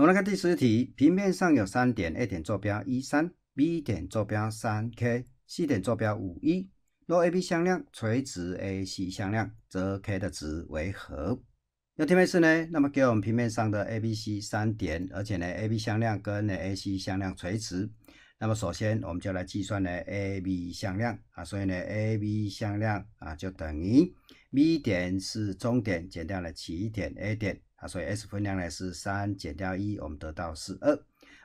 我们来看第十题，平面上有三点，A 点坐标一三，B 点坐标三 k，C 点坐标五一。若 AB 向量垂直 AC 向量，则 k 的值为何？要题的是呢？那么给我们平面上的 ABC 三点，而且呢 AB 向量跟呢 AC 向量垂直。那么首先我们就来计算呢 AB 向量啊，所以呢 AB 向量啊就等于 B 点是终点减掉了起点 A 点。啊，所以 s 分量呢是三减掉一，我们得到是二。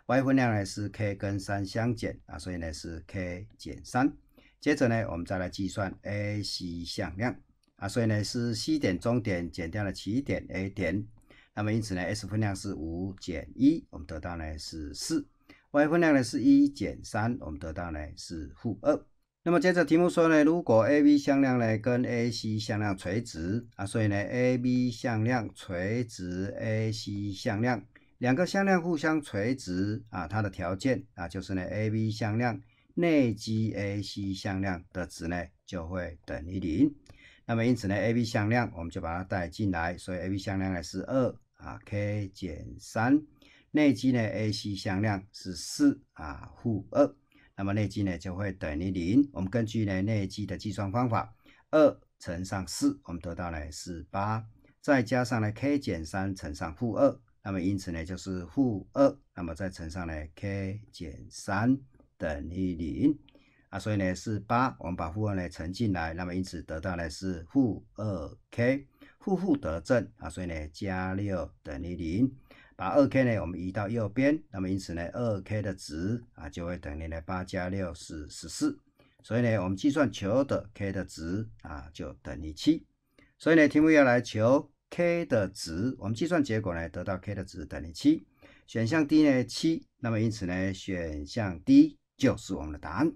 y 分量呢是 k 跟三相减，啊，所以呢是 k 减三。接着呢，我们再来计算 a c 向量，啊，所以呢是 c 点中点减掉了起点 a 点，那么因此呢 s 分量是五减一，我们得到呢是四。y 分量呢是一减三，我们得到呢是负二。那么接着题目说呢，如果 AB 向量呢跟 AC 向量垂直啊，所以呢 AB 向量垂直 AC 向量，两个向量互相垂直啊，它的条件啊就是呢 AB 向量内积 AC 向量的值呢就会等于零。那么因此呢 AB 向量我们就把它带进来，所以 AB 向量呢是二啊 k 减三，内积呢 AC 向量是四啊负二。那么内积呢就会等于零。我们根据呢内积的计算方法，二乘上四，我们得到呢是八，再加上呢 k 减三乘上负二，那么因此呢就是负二，那么再乘上呢 k 减三等于零啊，所以呢是八，我们把负二呢乘进来，那么因此得到呢是负二 k，负负得正啊，所以呢加六等于零。把二 k 呢，我们移到右边，那么因此呢，二 k 的值啊就会等于呢八加六是十四，所以呢，我们计算求得 k 的值啊就等于七，所以呢，题目要来求 k 的值，我们计算结果呢得到 k 的值等于七，选项 D 呢七，那么因此呢，选项 D 就是我们的答案。